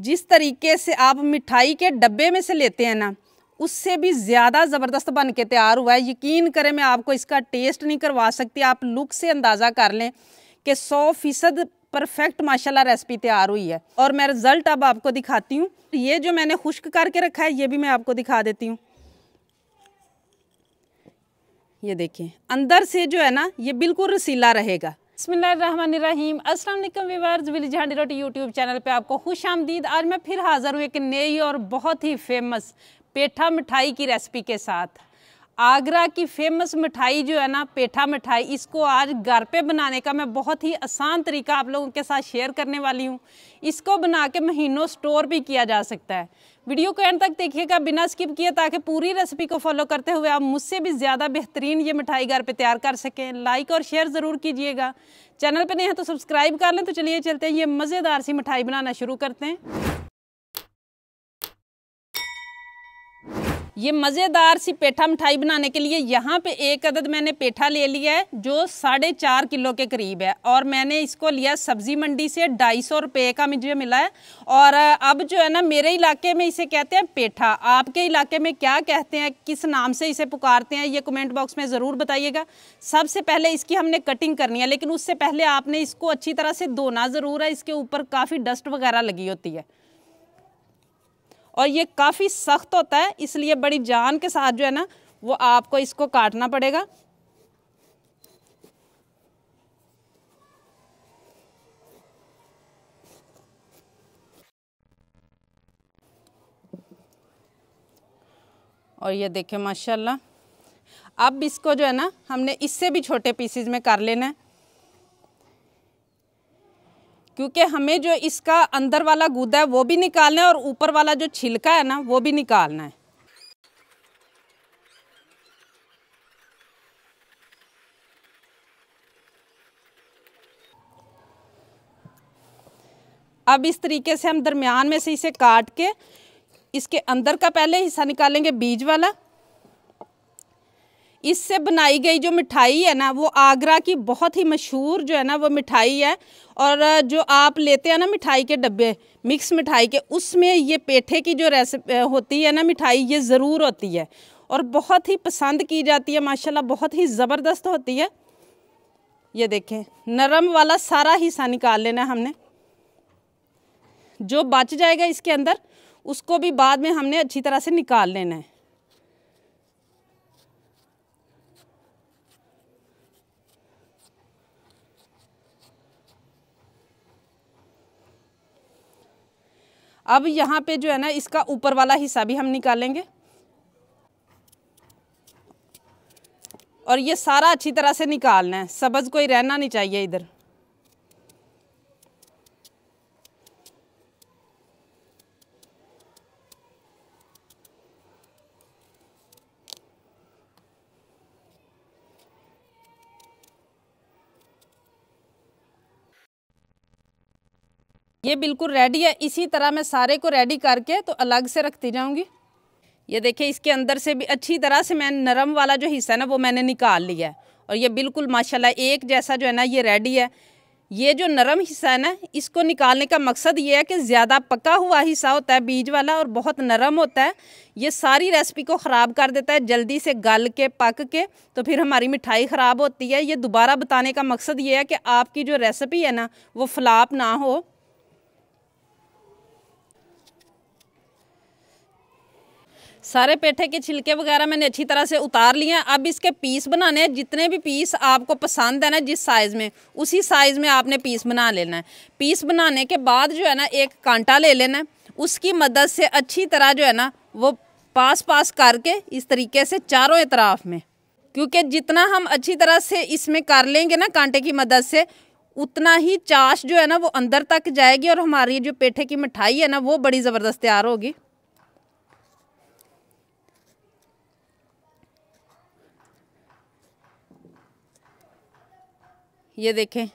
जिस तरीके से आप मिठाई के डब्बे में से लेते हैं ना उससे भी ज़्यादा ज़बरदस्त बन के तैयार हुआ है यकीन करें मैं आपको इसका टेस्ट नहीं करवा सकती आप लुक से अंदाज़ा कर लें कि सौ फ़ीसद परफेक्ट माशाल्लाह रेसिपी तैयार हुई है और मैं रिज़ल्ट अब आपको दिखाती हूँ ये जो मैंने खुश्क करके रखा है ये भी मैं आपको दिखा देती हूँ ये देखें अंदर से जो है ना ये बिल्कुल रसीला रहेगा बसमिलीम असलम वीवर्स विली झांडी रोटी यूट्यूब चैनल पे आपको खुश आमदीद आज मैं फिर हाज़र हूँ एक नई और बहुत ही फेमस पेठा मिठाई की रेसिपी के साथ आगरा की फेमस मिठाई जो है ना पेठा मिठाई इसको आज घर पे बनाने का मैं बहुत ही आसान तरीका आप लोगों के साथ शेयर करने वाली हूँ इसको बना के महीनों स्टोर भी किया जा सकता है वीडियो को एंड तक देखिएगा बिना स्किप किए ताकि पूरी रेसिपी को फॉलो करते हुए आप मुझसे भी ज़्यादा बेहतरीन ये मिठाई घर पे तैयार कर सकें लाइक और शेयर ज़रूर कीजिएगा चैनल पर नहीं है तो सब्सक्राइब कर लें तो चलिए चलते हैं ये मज़ेदार सी मिठाई बनाना शुरू करते हैं ये मज़ेदार सी पेठा मिठाई बनाने के लिए यहाँ पे एक अदद मैंने पेठा ले लिया है जो साढ़े चार किलो के करीब है और मैंने इसको लिया सब्ज़ी मंडी से ढाई सौ रुपये का मुझे मिला है और अब जो है ना मेरे इलाके में इसे कहते हैं पेठा आपके इलाके में क्या कहते हैं किस नाम से इसे पुकारते हैं ये कमेंट बॉक्स में ज़रूर बताइएगा सबसे पहले इसकी हमने कटिंग करनी है लेकिन उससे पहले आपने इसको अच्छी तरह से धोना ज़रूर है इसके ऊपर काफ़ी डस्ट वगैरह लगी होती है और ये काफ़ी सख्त होता है इसलिए बड़ी जान के साथ जो है ना वो आपको इसको काटना पड़ेगा और ये देखें माशाल्लाह अब इसको जो है ना हमने इससे भी छोटे पीसीज में कर लेना है क्योंकि हमें जो इसका अंदर वाला गुदा है वो भी निकालना है और ऊपर वाला जो छिलका है ना वो भी निकालना है अब इस तरीके से हम दरमियान में से इसे काट के इसके अंदर का पहले हिस्सा निकालेंगे बीज वाला इससे बनाई गई जो मिठाई है ना वो आगरा की बहुत ही मशहूर जो है ना वो मिठाई है और जो आप लेते हैं ना मिठाई के डब्बे मिक्स मिठाई के उसमें ये पेठे की जो रेसिपी होती है ना मिठाई ये ज़रूर होती है और बहुत ही पसंद की जाती है माशाल्लाह बहुत ही ज़बरदस्त होती है ये देखें नरम वाला सारा हिस्सा निकाल लेना है हमने जो बच जाएगा इसके अंदर उसको भी बाद में हमने अच्छी तरह से निकाल लेना है अब यहाँ पे जो है ना इसका ऊपर वाला हिस्सा भी हम निकालेंगे और ये सारा अच्छी तरह से निकालना है सबज कोई रहना नहीं चाहिए इधर ये बिल्कुल रेडी है इसी तरह मैं सारे को रेडी करके तो अलग से रखती जाऊँगी ये देखिए इसके अंदर से भी अच्छी तरह से मैं नरम वाला जो हिस्सा है ना वो मैंने निकाल लिया है और ये बिल्कुल माशाल्लाह एक जैसा जो है ना ये रेडी है ये जो नरम हिस्सा है ना इसको निकालने का मकसद ये है कि ज़्यादा पका हुआ हिस्सा होता है बीज वाला और बहुत नरम होता है ये सारी रेसिपी को ख़राब कर देता है जल्दी से गल के पक के तो फिर हमारी मिठाई ख़राब होती है ये दोबारा बताने का मकसद ये है कि आपकी जो रेसिपी है ना वो फ्लाप ना हो सारे पेठे के छिलके वगैरह मैंने अच्छी तरह से उतार लिए हैं अब इसके पीस बनाने हैं जितने भी पीस आपको पसंद है ना जिस साइज़ में उसी साइज़ में आपने पीस बना लेना है पीस बनाने के बाद जो है ना एक कांटा ले लेना है उसकी मदद से अच्छी तरह जो है ना वो पास पास करके इस तरीके से चारों इतराफ़ में क्योंकि जितना हम अच्छी तरह से इसमें कर लेंगे ना कांटे की मदद से उतना ही चाश जो है ना वो अंदर तक जाएगी और हमारी जो पेठे की मिठाई है ना वो बड़ी ज़बरदस्त तैयार होगी ये देखें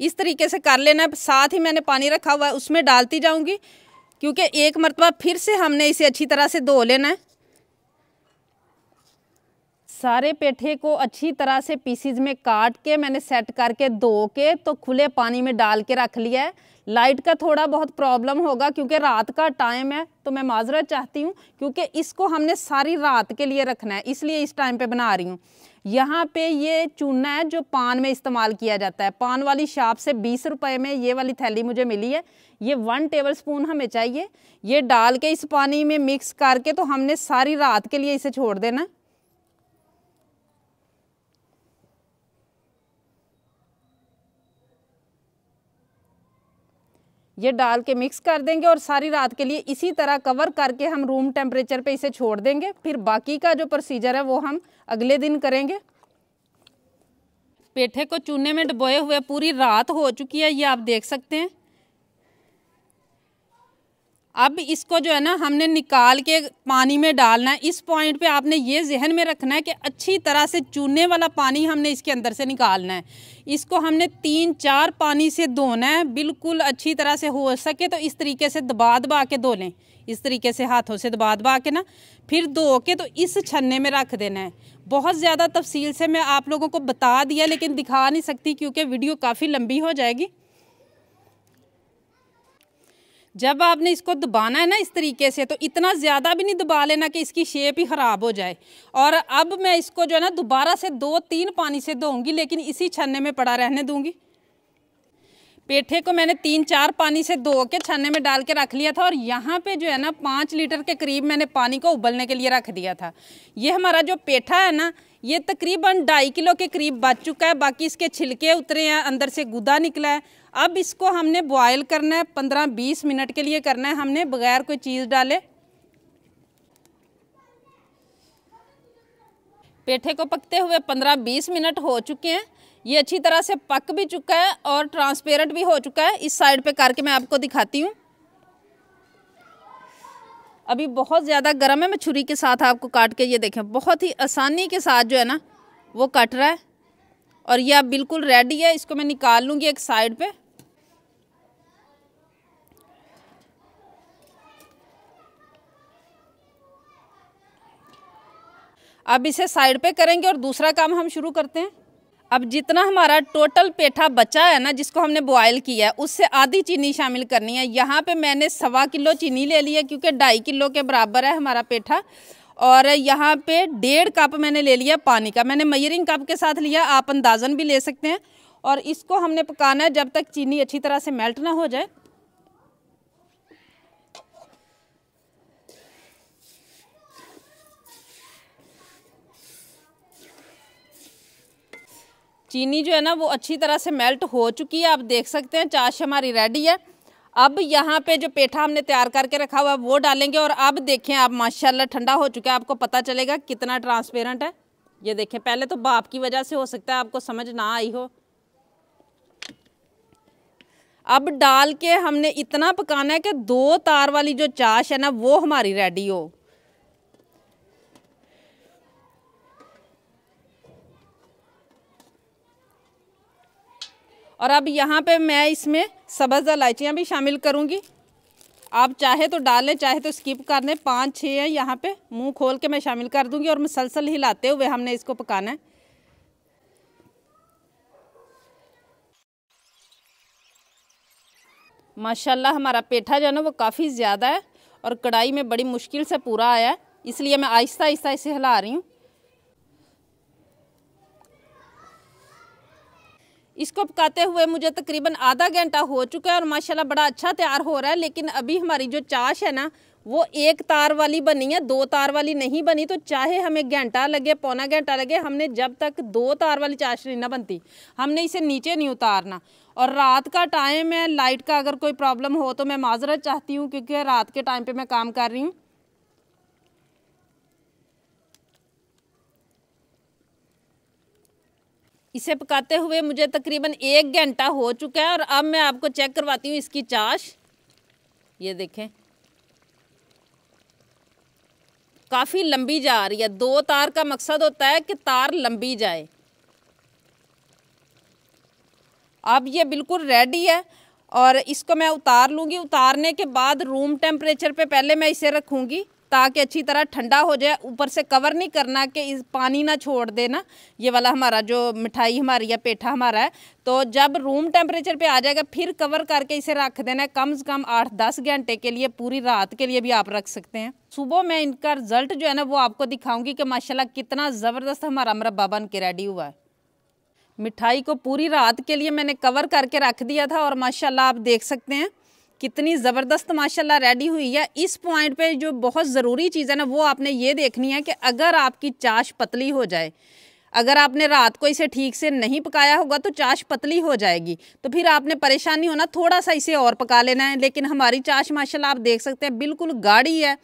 इस तरीके से कर लेना है साथ ही मैंने पानी रखा हुआ है उसमें डालती जाऊँगी क्योंकि एक मरतबा फिर से हमने इसे अच्छी तरह से धो लेना है सारे पेठे को अच्छी तरह से पीसीज में काट के मैंने सेट करके धो के तो खुले पानी में डाल के रख लिया है लाइट का थोड़ा बहुत प्रॉब्लम होगा क्योंकि रात का टाइम है तो मैं माजरा चाहती हूँ क्योंकि इसको हमने सारी रात के लिए रखना है इसलिए इस टाइम पे बना रही हूँ यहाँ पे ये चूना है जो पान में इस्तेमाल किया जाता है पान वाली शाप से बीस रुपए में ये वाली थैली मुझे मिली है ये वन टेबल स्पून हमें चाहिए ये डाल के इस पानी में मिक्स करके तो हमने सारी रात के लिए इसे छोड़ देना ये डाल के मिक्स कर देंगे और सारी रात के लिए इसी तरह कवर करके हम रूम टेम्परेचर पे इसे छोड़ देंगे फिर बाकी का जो प्रोसीजर है वो हम अगले दिन करेंगे पेठे को चूने में डबोए हुए पूरी रात हो चुकी है ये आप देख सकते हैं अब इसको जो है ना हमने निकाल के पानी में डालना है इस पॉइंट पे आपने ये जहन में रखना है कि अच्छी तरह से चूने वाला पानी हमने इसके अंदर से निकालना है इसको हमने तीन चार पानी से धोना है बिल्कुल अच्छी तरह से हो सके तो इस तरीके से दबा दबा के धो लें इस तरीके से हाथों से दबा दबा के ना फिर धो के तो इस छन्ने में रख देना है बहुत ज़्यादा तफसील से मैं आप लोगों को बता दिया लेकिन दिखा नहीं सकती क्योंकि वीडियो काफ़ी लंबी हो जाएगी जब आपने इसको दबाना है ना इस तरीके से तो इतना ज़्यादा भी नहीं दबा लेना कि इसकी शेप ही ख़राब हो जाए और अब मैं इसको जो है ना दोबारा से दो तीन पानी से धोऊँगी लेकिन इसी छन्ने में पड़ा रहने दूंगी पेठे को मैंने तीन चार पानी से धो के छन्ने में डाल के रख लिया था और यहाँ पे जो है ना पाँच लीटर के करीब मैंने पानी को उबलने के लिए रख दिया था ये हमारा जो पेठा है ना ये तकरीबन ढाई किलो के करीब बच चुका है बाकी इसके छिलके उतरे हैं अंदर से गुदा निकला है अब इसको हमने बॉयल करना है पंद्रह बीस मिनट के लिए करना है हमने बगैर कोई चीज़ डाले पेठे को पकते हुए पंद्रह बीस मिनट हो चुके हैं ये अच्छी तरह से पक भी चुका है और ट्रांसपेरेंट भी हो चुका है इस साइड पे करके मैं आपको दिखाती हूँ अभी बहुत ज़्यादा गर्म है मैं छुरी के साथ आपको काट के ये देखें बहुत ही आसानी के साथ जो है ना वो कट रहा है और यह अब बिल्कुल रेडी है इसको मैं निकाल लूँगी एक साइड पे अब इसे साइड पे करेंगे और दूसरा काम हम शुरू करते हैं अब जितना हमारा टोटल पेठा बचा है ना जिसको हमने बॉयल किया है उससे आधी चीनी शामिल करनी है यहाँ पे मैंने सवा किलो चीनी ले ली है क्योंकि ढाई किलो के बराबर है हमारा पेठा और यहाँ पे डेढ़ कप मैंने ले लिया पानी का मैंने मयरिंग कप के साथ लिया आप अंदाजन भी ले सकते हैं और इसको हमने पकाना है जब तक चीनी अच्छी तरह से मेल्ट ना हो जाए चीनी जो है ना वो अच्छी तरह से मेल्ट हो चुकी है आप देख सकते हैं चाश हमारी रेडी है अब यहाँ पे जो पेठा हमने तैयार करके रखा हुआ है वो डालेंगे और अब देखें आप माशाल्लाह ठंडा हो चुका है आपको पता चलेगा कितना ट्रांसपेरेंट है ये देखें पहले तो बाप की वजह से हो सकता है आपको समझ ना आई हो अब डाल के हमने इतना पकाना है कि दो तार वाली जो चाश है ना वो हमारी रेडी हो और अब यहाँ पे मैं इसमें सब्ज़ इलायचियाँ भी शामिल करूँगी आप चाहे तो डालें चाहे तो स्किप कर लें पाँच छः हैं यहाँ पे मुंह खोल के मैं शामिल कर दूँगी और मसलसल हिलाते हुए हमने इसको पकाना है माशाल्लाह हमारा पेठा जो है ना वो काफ़ी ज़्यादा है और कढ़ाई में बड़ी मुश्किल से पूरा आया है इसलिए मैं आहिस्ता आहिस्ता इसे हिला रही हूँ इसको पकाते हुए मुझे तकरीबन आधा घंटा हो चुका है और माशाल्लाह बड़ा अच्छा तैयार हो रहा है लेकिन अभी हमारी जो चाश है ना वो एक तार वाली बनी है दो तार वाली नहीं बनी तो चाहे हमें घंटा लगे पौना घंटा लगे हमने जब तक दो तार वाली चाश नहीं ना बनती हमने इसे नीचे नहीं उतारना और रात का टाइम है लाइट का अगर कोई प्रॉब्लम हो तो मैं माजरत चाहती हूँ क्योंकि रात के टाइम पर मैं काम कर रही हूँ इसे पकाते हुए मुझे तकरीबन एक घंटा हो चुका है और अब मैं आपको चेक करवाती हूँ इसकी चाश ये देखें काफ़ी लंबी जा रही है दो तार का मकसद होता है कि तार लंबी जाए अब ये बिल्कुल रेडी है और इसको मैं उतार लूँगी उतारने के बाद रूम टेम्परेचर पे पहले मैं इसे रखूँगी ताकि अच्छी तरह ठंडा हो जाए ऊपर से कवर नहीं करना कि इस पानी ना छोड़ देना ये वाला हमारा जो मिठाई हमारी या पेठा हमारा है तो जब रूम टेम्परेचर पे आ जाएगा फिर कवर करके इसे रख देना कम से कम आठ दस घंटे के लिए पूरी रात के लिए भी आप रख सकते हैं सुबह मैं इनका रिजल्ट जो है ना वो आपको दिखाऊंगी कि माशाल्लाह कितना ज़बरदस्त हमारा मरबा बन के रेडी हुआ है मिठाई को पूरी रात के लिए मैंने कवर करके रख दिया था और माशाला आप देख सकते हैं कितनी ज़बरदस्त माशाल्लाह रेडी हुई है इस पॉइंट पे जो बहुत ज़रूरी चीज़ है ना वो आपने ये देखनी है कि अगर आपकी चाश पतली हो जाए अगर आपने रात को इसे ठीक से नहीं पकाया होगा तो चाश पतली हो जाएगी तो फिर आपने परेशानी होना थोड़ा सा इसे और पका लेना है लेकिन हमारी चाश माशा आप देख सकते हैं बिल्कुल गाढ़ी है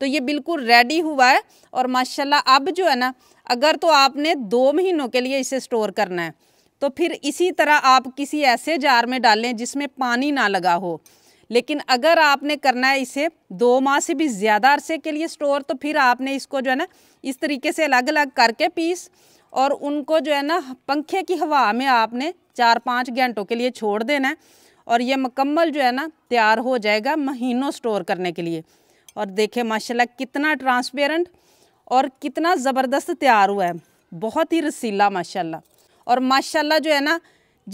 तो ये बिल्कुल रेडी हुआ है और माशाला अब जो है ना अगर तो आपने दो महीनों के लिए इसे स्टोर करना है तो फिर इसी तरह आप किसी ऐसे जार में डालें जिसमें पानी ना लगा हो लेकिन अगर आपने करना है इसे दो माह से भी ज़्यादा अरसे के लिए स्टोर तो फिर आपने इसको जो है ना इस तरीके से अलग अलग करके पीस और उनको जो है ना पंखे की हवा में आपने चार पाँच घंटों के लिए छोड़ देना है और ये मुकम्मल जो है ना तैयार हो जाएगा महीनों स्टोर करने के लिए और देखें माशाल्लाह कितना ट्रांसपेरेंट और कितना ज़बरदस्त तैयार हुआ है बहुत ही रसीला माशाल्लाह और माशाल्लाह जो है ना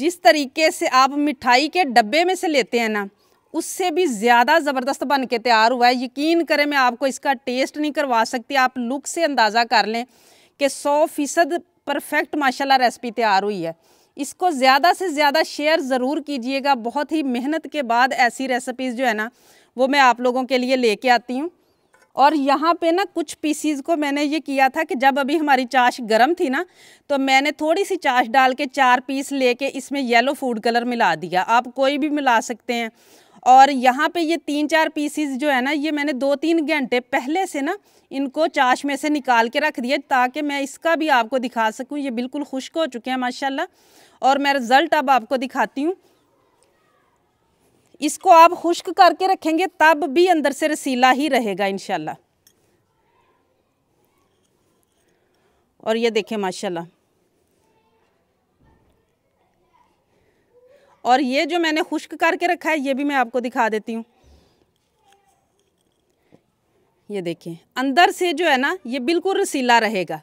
जिस तरीके से आप मिठाई के डब्बे में से लेते हैं ना उससे भी ज़्यादा ज़बरदस्त बन के तैयार हुआ है यकीन करें मैं आपको इसका टेस्ट नहीं करवा सकती आप लुक से अंदाज़ा कर लें कि सौ फ़ीसद परफेक्ट माशाल्लाह रेसिपी तैयार हुई है इसको ज़्यादा से ज़्यादा शेयर ज़रूर कीजिएगा बहुत ही मेहनत के बाद ऐसी रेसिपीज़ जो है ना वो मैं आप लोगों के लिए लेके आती हूँ और यहाँ पे ना कुछ पीसीज को मैंने ये किया था कि जब अभी हमारी चाश गर्म थी ना तो मैंने थोड़ी सी चाश डाल के चार पीस लेके इसमें येलो फूड कलर मिला दिया आप कोई भी मिला सकते हैं और यहाँ पे ये तीन चार पीसीज जो है ना ये मैंने दो तीन घंटे पहले से ना इनको चाश में से निकाल के रख दिया ताकि मैं इसका भी आपको दिखा सकूँ ये बिल्कुल खुश्क हो चुके हैं माशाल्लाह और मैं रिज़ल्ट अब आपको दिखाती हूँ इसको आप खुश्क करके रखेंगे तब भी अंदर से रसीला ही रहेगा इन और ये देखें माशाल्लाह और ये जो मैंने खुश्क करके रखा है ये भी मैं आपको दिखा देती हूँ ये देखिए अंदर से जो है ना ये बिल्कुल रसीला रहेगा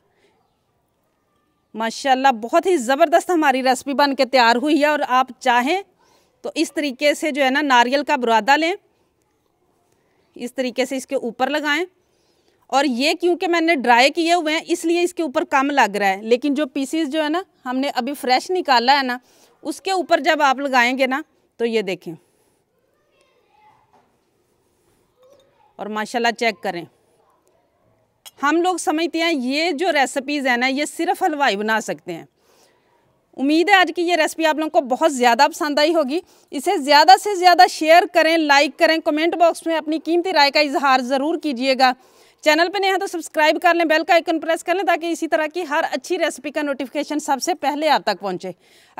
माशाल्लाह बहुत ही ज़बरदस्त हमारी रेसिपी बन के तैयार हुई है और आप चाहें तो इस तरीके से जो है ना नारियल का बुरादा लें इस तरीके से इसके ऊपर लगाएं और ये क्योंकि मैंने ड्राई किए हुए हैं इसलिए इसके ऊपर कम लग रहा है लेकिन जो पीसीस जो है ना हमने अभी फ्रेश निकाला है ना उसके ऊपर जब आप लगाएंगे ना तो ये देखें और माशाल्लाह चेक करें हम लोग समझते हैं ये जो रेसिपीज़ है ना ये सिर्फ हलवाई बना सकते हैं उम्मीद है आज की ये रेसिपी आप लोगों को बहुत ज़्यादा पसंद आई होगी इसे ज़्यादा से ज़्यादा शेयर करें लाइक करें कमेंट बॉक्स में अपनी कीमती राय का इजहार ज़रूर कीजिएगा चैनल पर नहीं है तो सब्सक्राइब कर लें बेल का आइकन प्रेस कर लें ताकि इसी तरह की हर अच्छी रेसिपी का नोटिफिकेशन सबसे पहले आप तक पहुँचे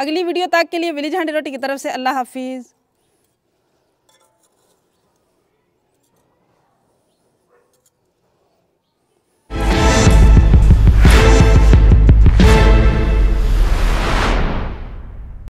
अगली वीडियो तक के लिए विलेज हंडी रोटी की तरफ से अल्लाह हाफिज़